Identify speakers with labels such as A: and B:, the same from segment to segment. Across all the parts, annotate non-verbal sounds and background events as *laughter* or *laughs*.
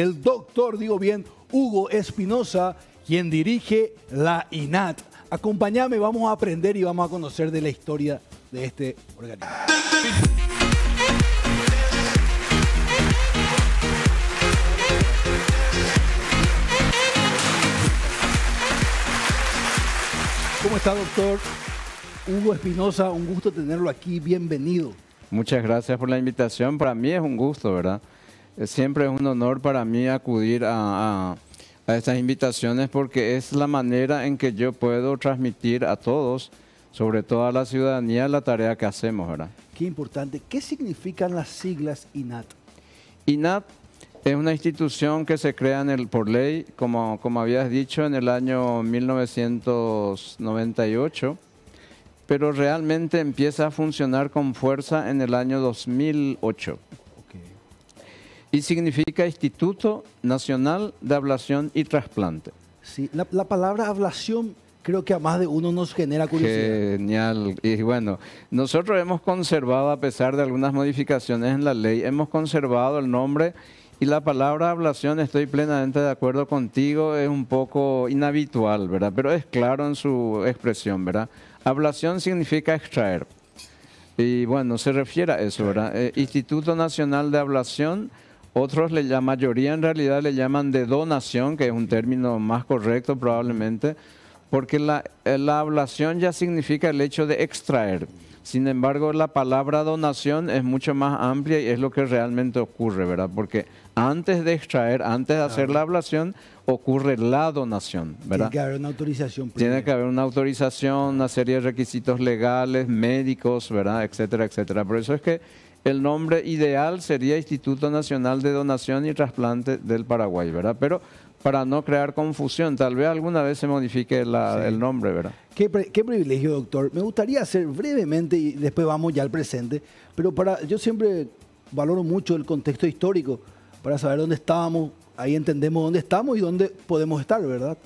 A: el doctor, digo bien, Hugo Espinosa, quien dirige la INAT. Acompáñame, vamos a aprender y vamos a conocer de la historia de este organismo. ¿Cómo está, doctor? Hugo Espinosa, un gusto tenerlo aquí, bienvenido.
B: Muchas gracias por la invitación, para mí es un gusto, ¿verdad? Siempre es un honor para mí acudir a, estas invitaciones porque es la manera en que yo puedo transmitir a todos, sobre todo a la ciudadanía, la tarea que hacemos, ¿verdad?
A: Qué importante. ¿Qué significan las siglas INAT?
B: INAT es una institución que se crea en el, por ley, como, como habías dicho, en el año 1998, pero realmente empieza a funcionar con fuerza en el año 2008 y significa Instituto Nacional de Ablación y Trasplante.
A: Sí, la, palabra ablación creo que a más de uno nos genera
B: curiosidad. Genial. Y bueno, nosotros hemos conservado, a pesar de algunas modificaciones en la ley, hemos conservado el nombre y la palabra ablación, estoy plenamente de acuerdo contigo, es un poco inhabitual, ¿verdad? Pero es claro en su expresión, ¿verdad? Ablación significa extraer. Y bueno, se refiere a eso, ¿verdad? Eh, Instituto Nacional de Ablación otros, le, la mayoría en realidad le llaman de donación, que es un término más correcto probablemente, porque la, la ablación ya significa el hecho de extraer. Sin embargo, la palabra donación es mucho más amplia y es lo que realmente ocurre, ¿verdad? Porque antes de extraer, antes de hacer la ablación, ocurre la donación, ¿verdad? Tiene que
A: haber una autorización.
B: Tiene que haber una autorización, una serie de requisitos legales, médicos, ¿verdad? Etcétera, etcétera. Por eso es que el nombre ideal sería Instituto Nacional de Donación y Trasplante del Paraguay, ¿verdad? Pero para no crear confusión, tal vez alguna vez se modifique el nombre, ¿verdad?
A: Qué, privilegio, doctor. Me gustaría hacer brevemente, y después vamos ya al presente, pero para yo siempre valoro mucho el contexto histórico para saber dónde estábamos, ahí entendemos dónde estamos y dónde podemos estar, ¿verdad?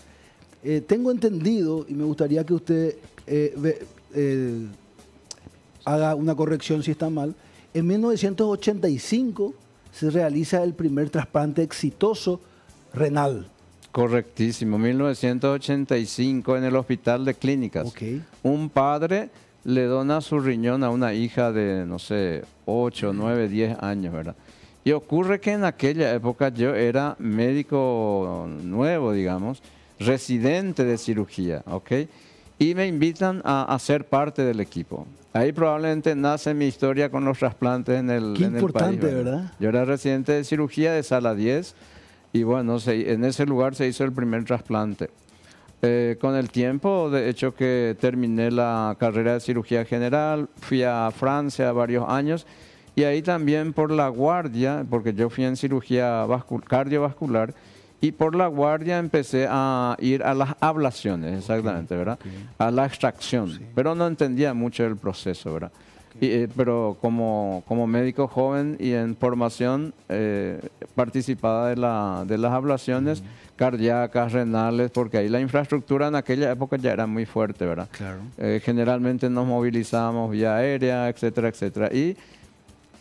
A: Eh, tengo entendido, y me gustaría que usted eh, eh, haga una corrección si está mal, en 1985 se realiza el primer trasplante exitoso renal.
B: Correctísimo, 1985 en el Hospital de Clínicas. Un padre le dona su riñón a una hija de, no sé, 8, 9, 10 años, ¿verdad? Y ocurre que en aquella época yo era médico nuevo, digamos, residente de cirugía, ¿ok? y me invitan a, a, ser parte del equipo. Ahí probablemente nace mi historia con los trasplantes en el, Qué importante, ¿verdad? Yo era residente de cirugía de sala 10 y bueno, en ese lugar se hizo el primer trasplante. Eh, con el tiempo, de hecho que terminé la carrera de cirugía general, fui a Francia varios años y ahí también por la guardia, porque yo fui en cirugía cardiovascular, y por la guardia empecé a ir a las ablaciones, exactamente, ¿verdad? A la extracción. Pero no entendía mucho el proceso, ¿verdad? Eh, pero como, como médico joven y en formación, eh, participaba de, la, de las ablaciones cardíacas, renales, porque ahí la infraestructura en aquella época ya era muy fuerte, ¿verdad? Claro. Eh, generalmente nos movilizábamos vía aérea, etcétera, etcétera. Y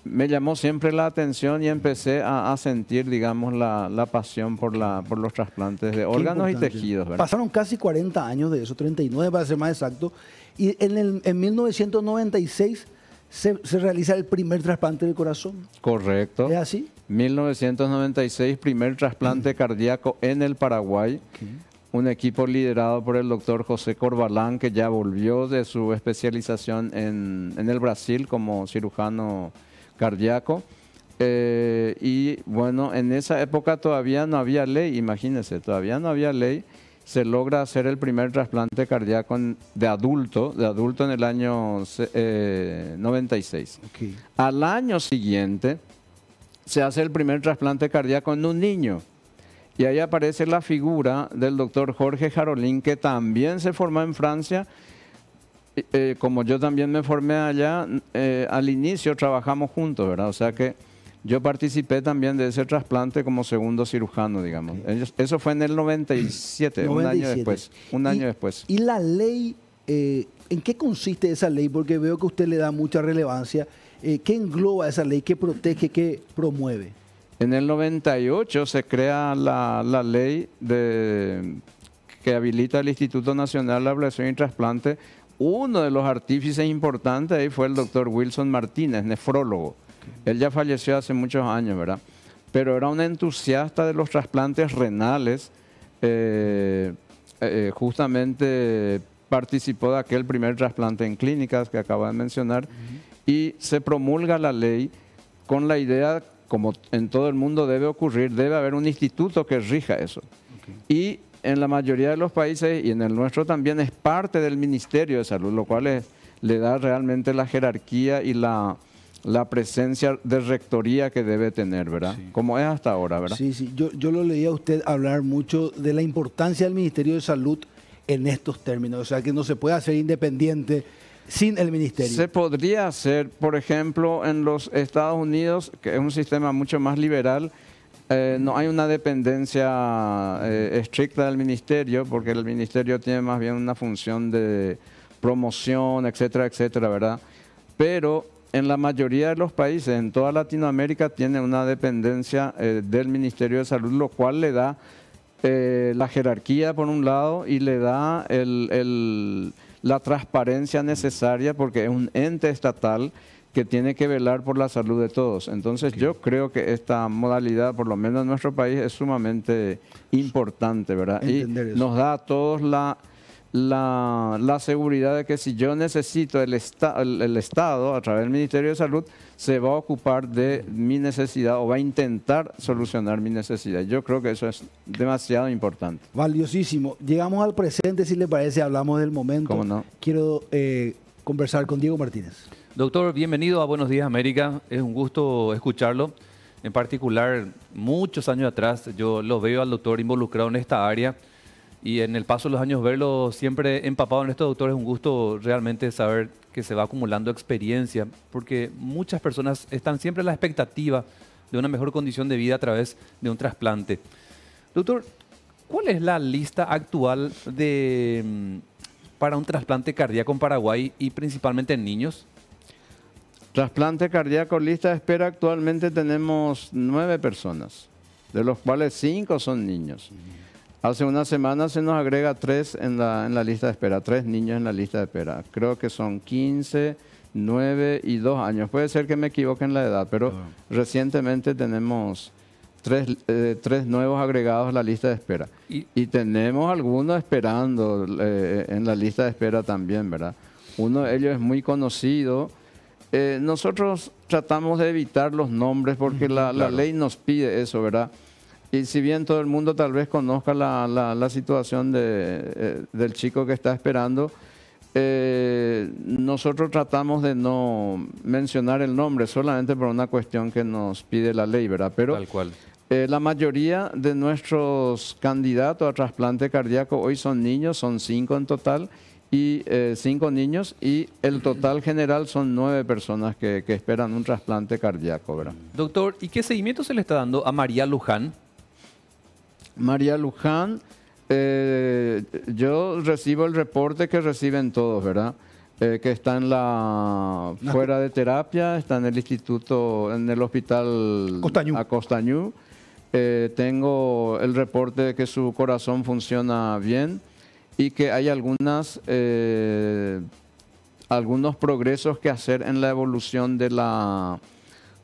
B: me llamó siempre la atención y empecé a, sentir, digamos, la, pasión por, la, por los trasplantes de órganos y tejidos. Pasaron
A: casi 40 años de eso, 39 para ser más exacto, y en, el, 1996 se, se, realiza el primer trasplante de corazón.
B: Correcto. ¿Es así? 1996, primer trasplante mm. cardíaco en el Paraguay. un equipo liderado por el doctor José Corbalán, que ya volvió de su especialización en, en el Brasil como cirujano cardíaco. Eh, y bueno, en esa época todavía no había ley, imagínense, todavía no había ley. Se logra hacer el primer trasplante cardíaco de adulto, de adulto en el año 96. Eh, Al año siguiente se hace el primer trasplante cardíaco en un niño. Y ahí aparece la figura del doctor Jorge Jarolín, que también se formó en Francia eh, como yo también me formé allá, eh, al inicio trabajamos juntos, ¿verdad? O sea que yo participé también de ese trasplante como segundo cirujano, digamos. Eso fue en el 97, un año después. Un año después.
A: ¿Y la ley, eh, en qué consiste esa ley? Porque veo que usted le da mucha relevancia. ¿Qué engloba esa ley? ¿Qué protege? ¿Qué promueve?
B: En el 98 se crea la, ley de, que habilita el Instituto Nacional de Ablación y Trasplante uno de los artífices importantes ahí fue el doctor Wilson Martínez, nefrólogo. Él ya falleció hace muchos años, ¿verdad? Pero era un entusiasta de los trasplantes renales. Eh, eh, justamente participó de aquel primer trasplante en clínicas que acaba de mencionar y se promulga la ley con la idea, como en todo el mundo debe ocurrir, debe haber un instituto que rija eso. Y en la mayoría de los países y en el nuestro también es parte del Ministerio de Salud, lo cual le da realmente la jerarquía y la, la presencia de rectoría que debe tener, ¿verdad? Como es hasta ahora, ¿verdad? Sí,
A: sí, yo, yo lo leía a usted hablar mucho de la importancia del Ministerio de Salud en estos términos, o sea, que no se puede hacer independiente sin el ministerio. Se
B: podría hacer, por ejemplo, en los Estados Unidos, que es un sistema mucho más liberal, eh, no hay una dependencia eh, estricta del ministerio, porque el ministerio tiene más bien una función de promoción, etcétera, etcétera, ¿verdad? Pero en la mayoría de los países, en toda Latinoamérica, tiene una dependencia eh, del Ministerio de Salud, lo cual le da la jerarquía por un lado y le da la transparencia necesaria porque es un ente estatal que tiene que velar por la salud de todos. Entonces yo creo que esta modalidad, por lo menos en nuestro país, es sumamente importante, ¿verdad? y nos da a todos la, la, seguridad de que si yo necesito, el, el, Estado, a través del Ministerio de Salud, se va a ocupar de mi necesidad o va a intentar solucionar mi necesidad. Yo creo que eso es demasiado importante.
A: Valiosísimo. Llegamos al presente, si le parece, hablamos del momento. ¿Cómo no? Quiero eh, conversar con Diego Martínez.
C: Doctor, bienvenido a Buenos Días América. Es un gusto escucharlo. En particular, muchos años atrás yo lo veo al doctor involucrado en esta área y en el paso de los años verlo siempre empapado en esto, doctor, es un gusto realmente saber que se va acumulando experiencia, porque muchas personas están siempre en la expectativa de una mejor condición de vida a través de un trasplante. Doctor, ¿cuál es la lista actual de, mm, para un trasplante cardíaco en Paraguay y principalmente en niños? Trasplante
B: cardíaco, lista de espera, actualmente tenemos nueve personas, de los cuales cinco son niños. Hace una semana se nos agrega tres en la, en la lista de espera, tres niños en la lista de espera. Creo que son 15, 9 y 2 años. Puede ser que me equivoque en la edad, pero ah. recientemente tenemos eh, tres, nuevos agregados a la lista de espera. Y, tenemos algunos esperando eh, en la lista de espera también, ¿verdad? Uno de ellos es muy conocido eh, nosotros tratamos de evitar los nombres porque la, ley nos pide eso, ¿verdad? Y si bien todo el mundo tal vez conozca la, la, situación de, eh, del chico que está esperando, eh, nosotros tratamos de no mencionar el nombre solamente por una cuestión que nos pide la ley, ¿verdad? Pero tal cual. la mayoría de nuestros candidatos a trasplante cardíaco hoy son niños, son cinco en total y eh, cinco niños y el total general son nueve personas que, esperan un trasplante cardíaco. ¿verdad?
C: Doctor, ¿y qué seguimiento se le está dando a María Luján?
B: María Luján, eh, yo recibo el reporte que reciben todos, ¿verdad? Eh, que está en la fuera de terapia, está en el instituto, en el hospital a Costañú. tengo el reporte de que su corazón funciona bien y que hay algunas, eh, algunos progresos que hacer en la evolución de la,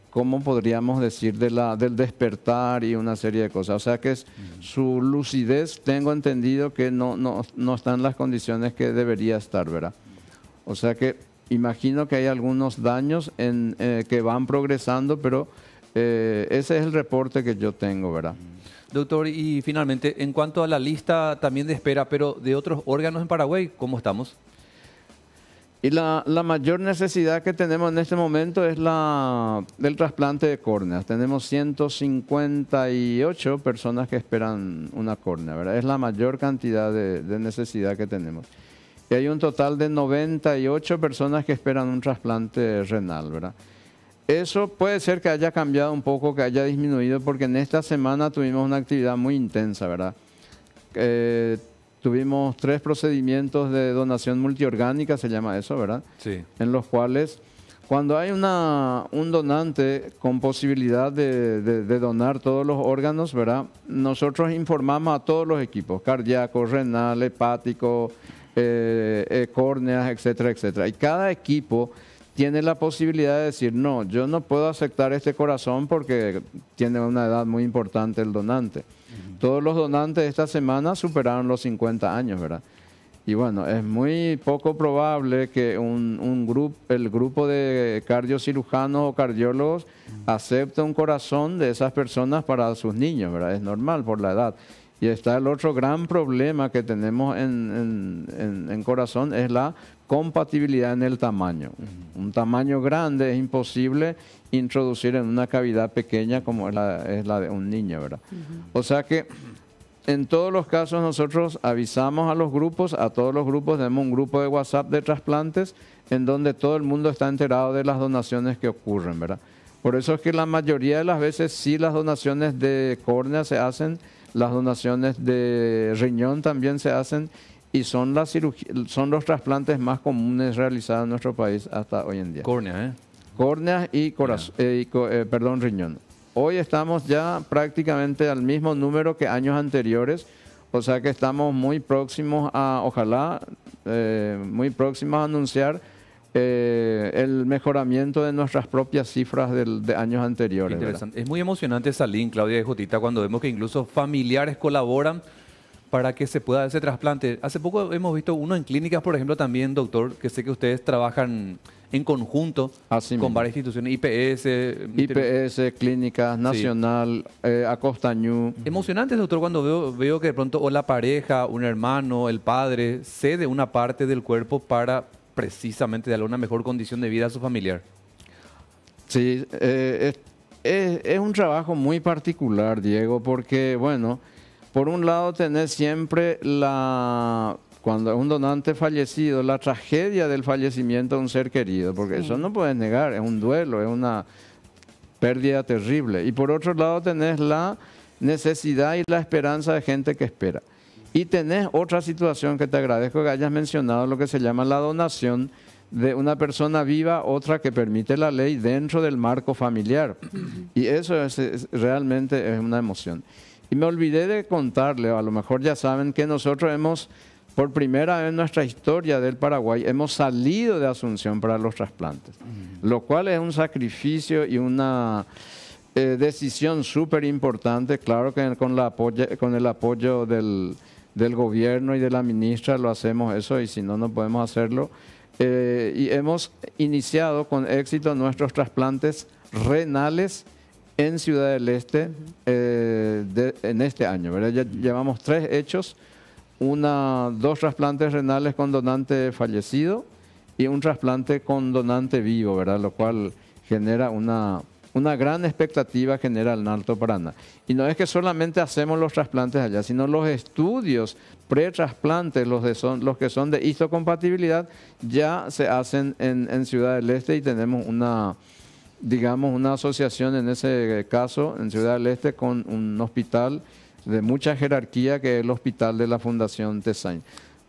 B: ¿cómo podríamos decir?, de la, del despertar y una serie de cosas. O sea que su lucidez, tengo entendido que no, no, está en las condiciones que debería estar, ¿verdad? O sea que imagino que hay algunos daños en, eh, que van progresando, pero eh, ese es el reporte que yo tengo, ¿verdad?
C: Doctor, y finalmente, en cuanto a la lista también de espera, pero de otros órganos en Paraguay, ¿cómo estamos?
B: Y la, mayor necesidad que tenemos en este momento es la del trasplante de córneas. Tenemos 158 personas que esperan una córnea, ¿verdad? Es la mayor cantidad de, de necesidad que tenemos. Y hay un total de 98 personas que esperan un trasplante renal, ¿verdad? Eso puede ser que haya cambiado un poco, que haya disminuido, porque en esta semana tuvimos una actividad muy intensa, ¿verdad? Eh, tuvimos tres procedimientos de donación multiorgánica, se llama eso, ¿verdad? Sí. En los cuales, cuando hay una, un donante con posibilidad de, donar todos los órganos, ¿verdad? Nosotros informamos a todos los equipos, cardíaco, renal, hepático, eh, eh, córneas, etcétera, etcétera. Y cada equipo tiene la posibilidad de decir, no, yo no puedo aceptar este corazón porque tiene una edad muy importante el donante. Todos los donantes de esta semana superaron los 50 años, ¿verdad? Y bueno, es muy poco probable que un, grupo, el grupo de cardiocirujanos o cardiólogos acepte un corazón de esas personas para sus niños, ¿verdad? Es normal por la edad. Y está el otro gran problema que tenemos en, corazón, es la compatibilidad en el tamaño. Un tamaño grande es imposible introducir en una cavidad pequeña como es la, de un niño, ¿verdad? O sea que en todos los casos nosotros avisamos a los grupos, a todos los grupos, tenemos un grupo de WhatsApp de trasplantes en donde todo el mundo está enterado de las donaciones que ocurren, ¿verdad? Por eso es que la mayoría de las veces sí las donaciones de córnea se hacen las donaciones de riñón también se hacen y son, las son los trasplantes más comunes realizados en nuestro país hasta hoy en día. Córnea, ¿eh? Córneas y corazón, eh, eh, perdón, riñón. Hoy estamos ya prácticamente al mismo número que años anteriores, o sea que estamos muy próximos a, ojalá, eh, muy próximos a anunciar eh, el mejoramiento de nuestras propias cifras de años anteriores. Interesante.
C: Es muy emocionante Salín, Claudia y Jotita, cuando vemos que incluso familiares colaboran para que se pueda ese trasplante. Hace poco hemos visto uno en clínicas, por ejemplo, también, doctor, que sé que ustedes trabajan en conjunto con varias instituciones, IPS. IPS, Clínicas, Nacional, eh, Acostañú. Emocionante, doctor, cuando veo, veo que de pronto o la pareja, un hermano, el padre, cede una parte del cuerpo para precisamente de darle una mejor condición de vida a su familiar.
B: Sí, eh, eh, es, un trabajo muy particular, Diego, porque, bueno, por un lado tenés siempre la, cuando un donante fallecido, la tragedia del fallecimiento de un ser querido, porque eso no puedes negar, es un duelo, es una pérdida terrible. Y por otro lado tenés la necesidad y la esperanza de gente que espera. Y tenés otra situación que te agradezco que hayas mencionado, lo que se llama la donación de una persona viva, otra que permite la ley dentro del marco familiar. Y eso es, realmente es una emoción. Y me olvidé de contarle, a lo mejor ya saben que nosotros hemos, por primera vez en nuestra historia del Paraguay, hemos salido de Asunción para los trasplantes, lo cual es un sacrificio y una... Eh, decisión súper importante, claro que con, la con el apoyo del, del gobierno y de la ministra lo hacemos eso y si no, no podemos hacerlo. Eh, y hemos iniciado con éxito nuestros trasplantes renales en Ciudad del Este eh, en este año. Ya llevamos tres hechos, una, dos trasplantes renales con donante fallecido y un trasplante con donante vivo, ¿verdad? lo cual genera una una gran expectativa genera el Alto Paraná. Y no es que solamente hacemos los trasplantes allá, sino los estudios pretrasplantes, los, los que son de histocompatibilidad, ya se hacen en, Ciudad del Este y tenemos una, digamos, una asociación en ese caso, en Ciudad del Este, con un hospital de mucha jerarquía que es el hospital de la Fundación Tessain.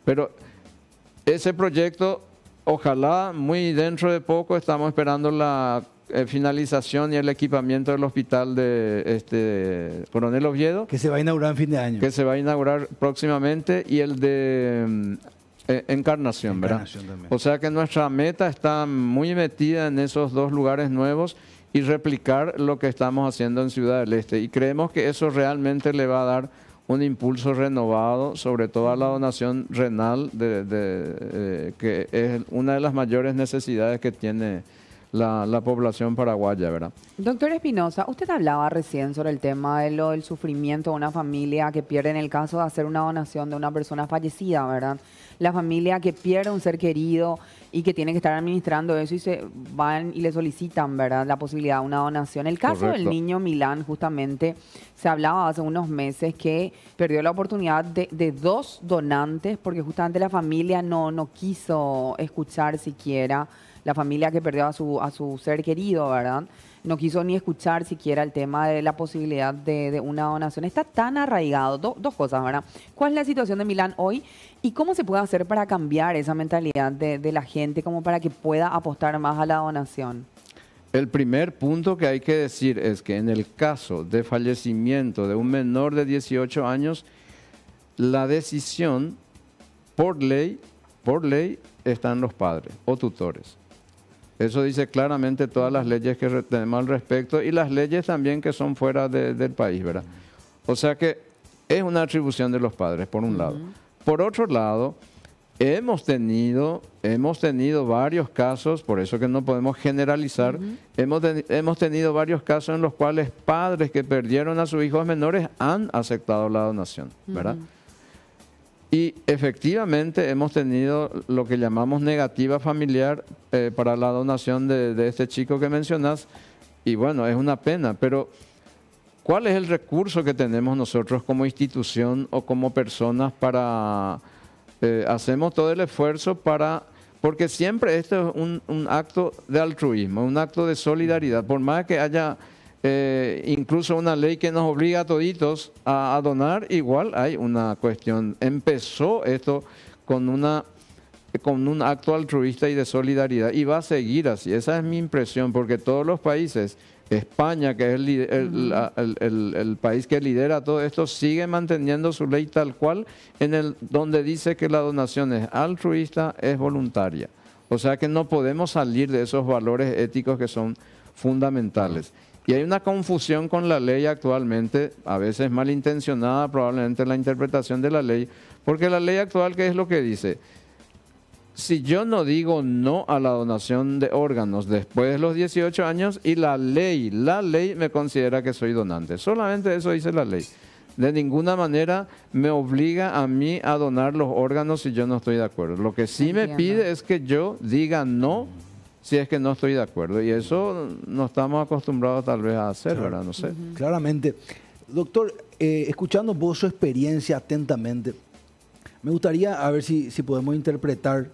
B: Pero ese proyecto, ojalá muy dentro de poco, estamos esperando la eh, finalización y el equipamiento del hospital de este, Coronel Oviedo. Que
A: se va a inaugurar en fin de
B: año. Que se va a inaugurar próximamente y el de Encarnación, mm, Encarnación, eh, Encarnación ¿verdad? También. O sea que nuestra meta está muy metida en esos dos lugares nuevos y replicar lo que estamos haciendo en Ciudad del Este. Y creemos que eso realmente le va a dar un impulso renovado, sobre todo a la donación renal, de, eh, que es una de las mayores necesidades que tiene la, población paraguaya, ¿verdad?
C: Doctor Espinosa, usted hablaba recién sobre el tema de lo del sufrimiento de una familia que pierde en el caso de hacer una donación de una persona fallecida, ¿verdad? La familia que pierde un ser querido y que tiene que estar administrando eso y se van y le solicitan, ¿verdad?, la posibilidad de una donación. El caso del niño Milán, justamente, se hablaba hace unos meses que perdió la oportunidad de, dos donantes porque justamente la familia no, no quiso escuchar siquiera la familia que perdió a su, ser querido, ¿verdad? No quiso ni escuchar siquiera el tema de la posibilidad de, una donación. Está tan arraigado. dos cosas, ¿verdad? ¿Cuál es la situación de Milán hoy y cómo se puede hacer para cambiar esa mentalidad de, de la gente como para que pueda apostar más a la donación?
B: El primer punto que hay que decir es que en el caso de fallecimiento de un menor de 18 años, la decisión por ley, por ley están los padres o tutores. Eso dice claramente todas las leyes que tenemos al respecto y las leyes también que son fuera del país, ¿verdad? O sea que es una atribución de los padres, por un lado. Por otro lado, hemos tenido, hemos tenido varios casos, por eso que no podemos generalizar, hemos, tenido varios casos en los cuales padres que perdieron a sus hijos menores han aceptado la donación, ¿verdad? Y efectivamente hemos tenido lo que llamamos negativa familiar eh, para la donación de, este chico que mencionas. Y bueno, es una pena, pero ¿cuál es el recurso que tenemos nosotros como institución o como personas para... Eh, hacemos todo el esfuerzo para... Porque siempre esto es un acto de altruismo, un acto de solidaridad. Por más que haya eh, incluso una ley que nos obliga a toditos a, donar, igual hay una cuestión. Empezó esto con, una, con un acto altruista y de solidaridad y va a seguir así. Esa es mi impresión, porque todos los países, España, que es el, el país que lidera todo esto, sigue manteniendo su ley tal cual, en el, donde dice que la donación es altruista, es voluntaria. O sea que no podemos salir de esos valores éticos que son fundamentales. Y hay una confusión con la ley actualmente, a veces malintencionada probablemente la interpretación de la ley, porque la ley actual, ¿qué es lo que dice? Si yo no digo no a la donación de órganos después de los 18 años y la ley, la ley me considera que soy donante, solamente eso dice la ley. De ninguna manera me obliga a mí a donar los órganos si yo no estoy de acuerdo. Lo que sí me pide es que yo diga no si es que no estoy de acuerdo. Y eso no estamos acostumbrados tal vez a hacer, ¿verdad? No sé.
A: Claramente. Doctor, eh, escuchando vos su experiencia atentamente, me gustaría a ver si, si podemos interpretar.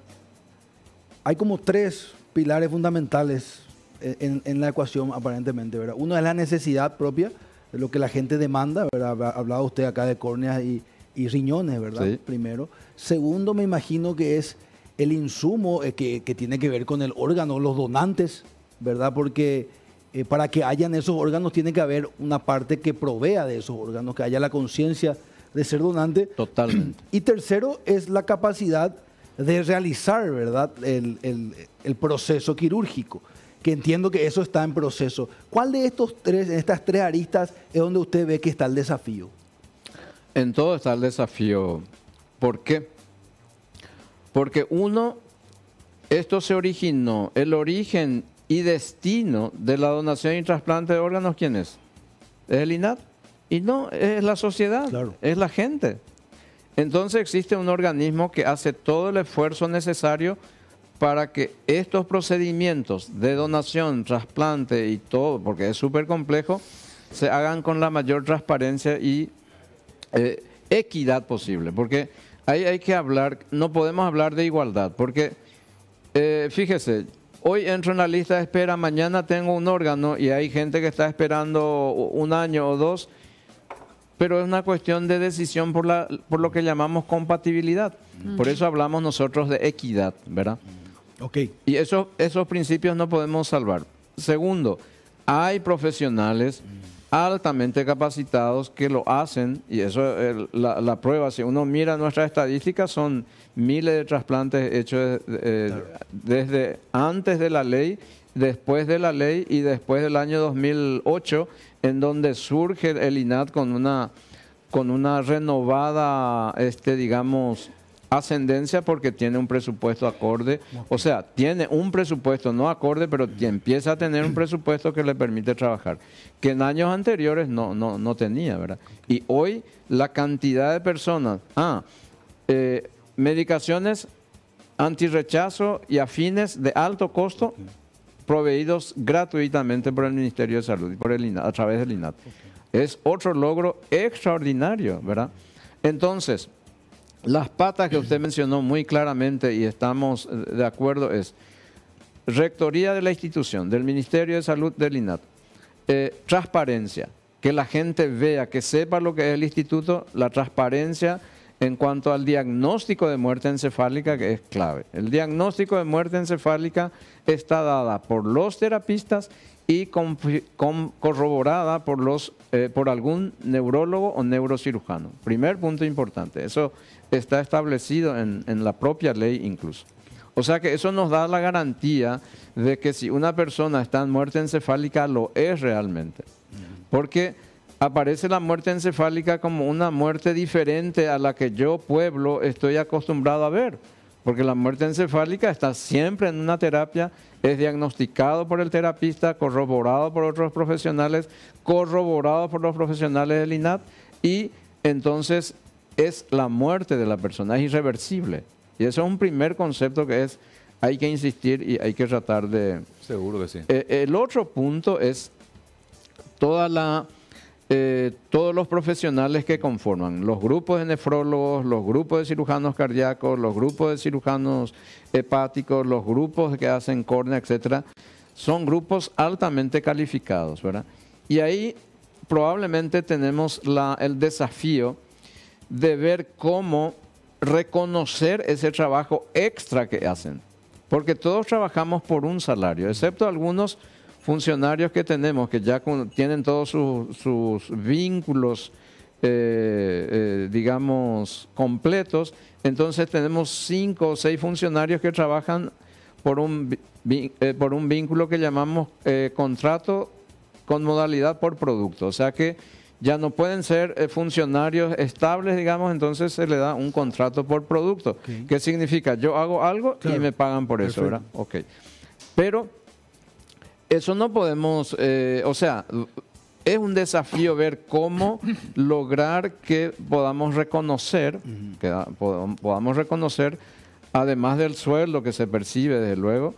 A: Hay como tres pilares fundamentales eh, en, la ecuación, aparentemente, ¿verdad? Uno es la necesidad propia, de lo que la gente demanda, ¿verdad? Ha usted acá de córneas y, y riñones, ¿verdad? Primero. Segundo, me imagino que es el insumo eh, que, tiene que ver con el órgano, los donantes, ¿verdad? Porque eh, para que hayan esos órganos tiene que haber una parte que provea de esos órganos, que haya la conciencia de ser donante. Totalmente. Y tercero es la capacidad de realizar, ¿verdad?, el, proceso quirúrgico, que entiendo que eso está en proceso. ¿Cuál de estos tres, estas tres aristas es donde usted ve que está el desafío?
B: En todo está el desafío. ¿Por qué? Porque uno, esto se originó, el origen y destino de la donación y trasplante de órganos, ¿quién es? ¿Es el INAT? Y no, es la sociedad, es la gente. Entonces existe un organismo que hace todo el esfuerzo necesario para que estos procedimientos de donación, trasplante y todo, porque es súper complejo, se hagan con la mayor transparencia y eh, equidad posible. Porque ahí hay que hablar, no podemos hablar de igualdad, porque eh, fíjese, hoy entro en la lista de espera, mañana tengo un órgano y hay gente que está esperando un año o dos, pero es una cuestión de decisión por, la, por lo que llamamos compatibilidad. Mm. Por eso hablamos nosotros de equidad, ¿verdad? Mm. Ok. Y eso, esos principios no podemos salvar. Segundo, hay profesionales. Mm altamente capacitados que lo hacen, y eso es la, prueba, si uno mira nuestras estadísticas, son miles de trasplantes hechos eh, desde antes de la ley, después de la ley y después del año 2008, en donde surge el INAT con una, con una renovada, este, digamos, ascendencia porque tiene un presupuesto acorde. O sea, tiene un presupuesto no acorde, pero empieza a tener un *clears throat* presupuesto que le permite trabajar, que en años anteriores no, no, no tenía, ¿verdad? Y hoy la cantidad de personas, ah, eh, medicaciones antirrechazo y afines de alto costo proveídos gratuitamente por el Ministerio de Salud y por el INAT, a través del INAT. Es otro logro extraordinario, ¿verdad? Entonces, las patas que usted mencionó muy claramente y estamos de acuerdo es rectoría de la institución, del Ministerio de Salud del INAT, eh, transparencia, que la gente vea, que sepa lo que es el instituto, la transparencia en cuanto al diagnóstico de muerte encefálica, que es clave. El diagnóstico de muerte encefálica está dada por los terapistas y corroborada por los eh, por algún neurólogo o neurocirujano. Primer punto importante, eso está establecido en, en la propia ley incluso. O sea que eso nos da la garantía de que si una persona está en muerte encefálica, lo es realmente. Porque aparece la muerte encefálica como una muerte diferente a la que yo, pueblo, estoy acostumbrado a ver porque la muerte encefálica está siempre en una terapia, es diagnosticado por el terapista, corroborado por otros profesionales, corroborado por los profesionales del INAT y entonces es la muerte de la persona, es irreversible. Y eso es un primer concepto que es, hay que insistir y hay que tratar de... Seguro que sí. Eh, el otro punto es toda la eh, todos los profesionales que conforman, los grupos de nefrólogos, los grupos de cirujanos cardíacos, los grupos de cirujanos hepáticos, los grupos que hacen córnea, etcétera, son grupos altamente calificados, ¿verdad? Y ahí probablemente tenemos el desafío de ver cómo reconocer ese trabajo extra que hacen, porque todos trabajamos por un salario, excepto algunos funcionarios que tenemos, que ya tienen todos sus, vínculos, eh, eh, digamos, completos, entonces tenemos cinco o seis funcionarios que trabajan por un, eh, por un vínculo que llamamos contrato con modalidad por producto. O sea que ya no pueden ser funcionarios estables, digamos, entonces se le da un contrato por producto. ¿Qué significa? Yo hago algo y me pagan por eso, ¿verdad? Ok. Pero eso no podemos, eh, o sea, es un desafío ver cómo *laughs* lograr que podamos reconocer, que podamos reconocer, además del sueldo que se percibe, desde luego,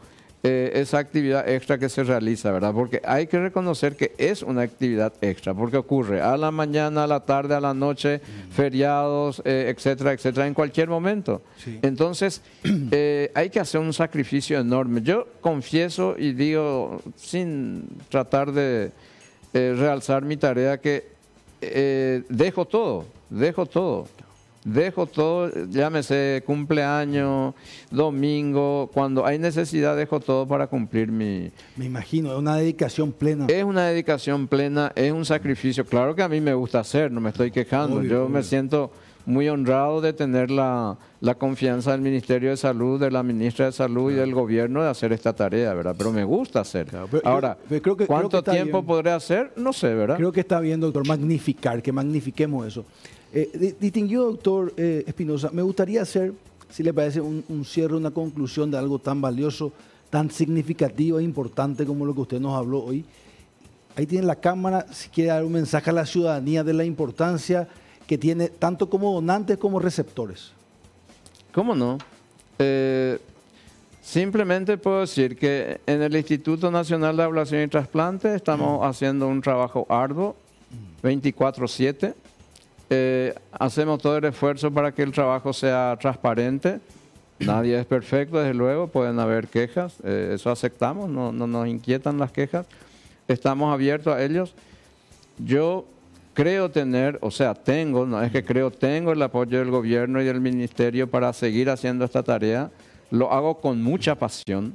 B: eh, esa actividad extra que se realiza, ¿verdad? Porque hay que reconocer que es una actividad extra, porque ocurre a la mañana, a la tarde, a la noche, feriados, eh, etcétera, etcétera, en cualquier momento. Entonces, *clears throat* eh, hay que hacer un sacrificio enorme. Yo confieso y digo, sin tratar de realzar mi tarea, que dejo todo, dejo todo dejo todo, llámese cumpleaños, domingo, cuando hay necesidad dejo todo para cumplir mi...
A: Me imagino, es una dedicación plena.
B: Es una dedicación plena, es un sacrificio, claro que a mí me gusta hacer, no me estoy quejando, yo me siento muy honrado de tener la, confianza del Ministerio de Salud, de la ministra de Salud y del gobierno de hacer esta tarea, ¿verdad? Pero me gusta hacer. Ahora,
A: creo que, ¿cuánto tiempo
B: podré hacer? No sé, ¿verdad? Creo
A: que está bien, doctor, magnificar, que magnifiquemos eso. Eh, distinguido doctor eh, Espinosa, me gustaría hacer, si le parece, un, cierre, una conclusión de algo tan valioso, tan significativo e importante como lo que usted nos habló hoy. Ahí tiene la cámara, si quiere dar un mensaje a la ciudadanía de la importancia que tiene tanto como donantes como receptores.
B: ¿Cómo no? Eh, simplemente puedo decir que en el Instituto Nacional de Ablación y Trasplante estamos mm. haciendo un trabajo arduo, 24-7 mm. Eh, hacemos todo el esfuerzo para que el trabajo sea transparente. Nadie es perfecto, desde luego, pueden haber quejas, eh, eso aceptamos, no, nos inquietan las quejas, estamos abiertos a ellos. Yo creo tener, o sea, tengo, no es que creo, tengo el apoyo del gobierno y del ministerio para seguir haciendo esta tarea, lo hago con mucha pasión.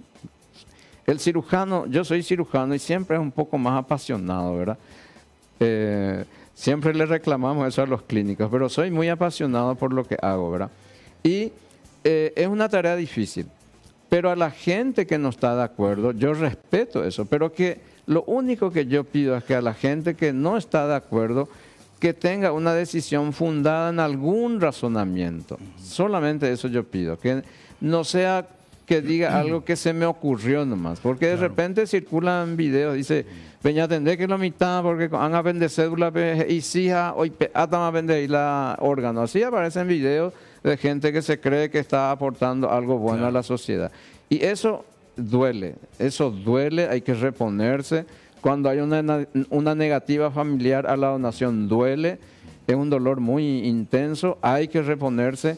B: El cirujano, yo soy cirujano y siempre es un poco más apasionado, ¿verdad? Eh, Siempre le reclamamos eso a los clínicos, pero soy muy apasionado por lo que hago, ¿verdad? Y eh, es una tarea difícil, pero a la gente que no está de acuerdo, yo respeto eso, pero que lo único que yo pido es que a la gente que no está de acuerdo, que tenga una decisión fundada en algún razonamiento. Solamente eso yo pido, que no sea que diga algo que se me ocurrió nomás, porque de repente circulan videos, dice Peña atender que la mitad, porque han a vender cédula y sija, hoy atan ah, a vender la órgano. Así aparecen videos de gente que se cree que está aportando algo bueno a la sociedad. Y eso duele, eso duele, hay que reponerse. Cuando hay una, negativa familiar a la donación, duele, es un dolor muy intenso, hay que reponerse.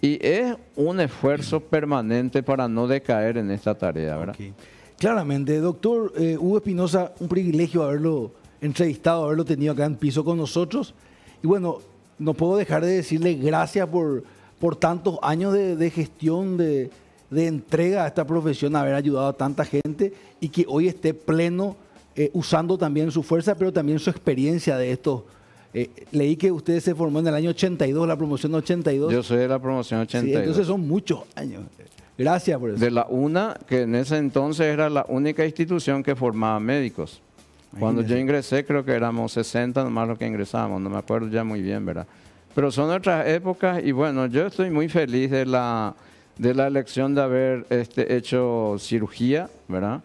B: Y es un esfuerzo permanente para no decaer en esta tarea, ¿verdad?
A: Claramente, doctor eh, Hugo Espinosa, un privilegio haberlo entrevistado, haberlo tenido acá en piso con nosotros. Y bueno, no puedo dejar de decirle gracias por, por tantos años de, gestión, de, entrega a esta profesión, haber ayudado a tanta gente y que hoy esté pleno eh, usando también su fuerza, pero también su experiencia de esto. Eh, leí que usted se formó en el año 82, la promoción 82. Yo
B: soy de la promoción 82. Sí, entonces
A: son muchos años. Gracias por eso. De
B: la UNA, que en ese entonces era la única institución que formaba médicos. Cuando yo ingresé, creo que éramos 60 nomás los que ingresamos, no me acuerdo ya muy bien, ¿verdad? Pero son otras épocas y bueno, yo estoy muy feliz de la, de la elección de haber este, hecho cirugía, ¿verdad?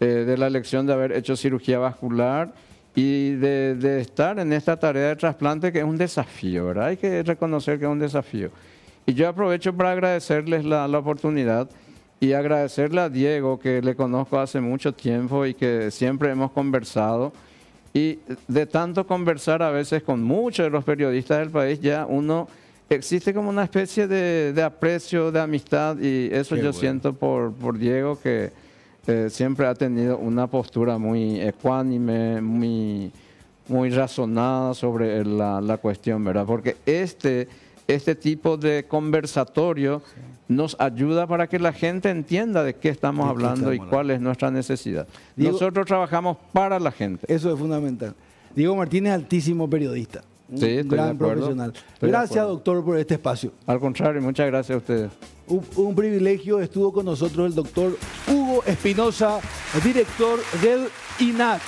B: Eh, de la elección de haber hecho cirugía vascular y de, de estar en esta tarea de trasplante que es un desafío, ¿verdad? Hay que reconocer que es un desafío. Y yo aprovecho para agradecerles la, la oportunidad y agradecerle a Diego, que le conozco hace mucho tiempo y que siempre hemos conversado. Y de tanto conversar a veces con muchos de los periodistas del país, ya uno existe como una especie de, de aprecio, de amistad, y eso yo siento por, por, Diego, que eh, siempre ha tenido una postura muy ecuánime, muy, muy razonada sobre la, la cuestión, ¿verdad? Porque este este tipo de conversatorio nos ayuda para que la gente entienda de qué estamos hablando y cuál es nuestra necesidad. Nosotros trabajamos para
A: la gente. Eso es fundamental. Diego Martínez, altísimo periodista. sí, gran profesional. gracias, doctor, por este espacio. Al contrario, muchas gracias a ustedes. Un, un privilegio. Estuvo con nosotros el doctor Hugo Espinosa, director del INAC.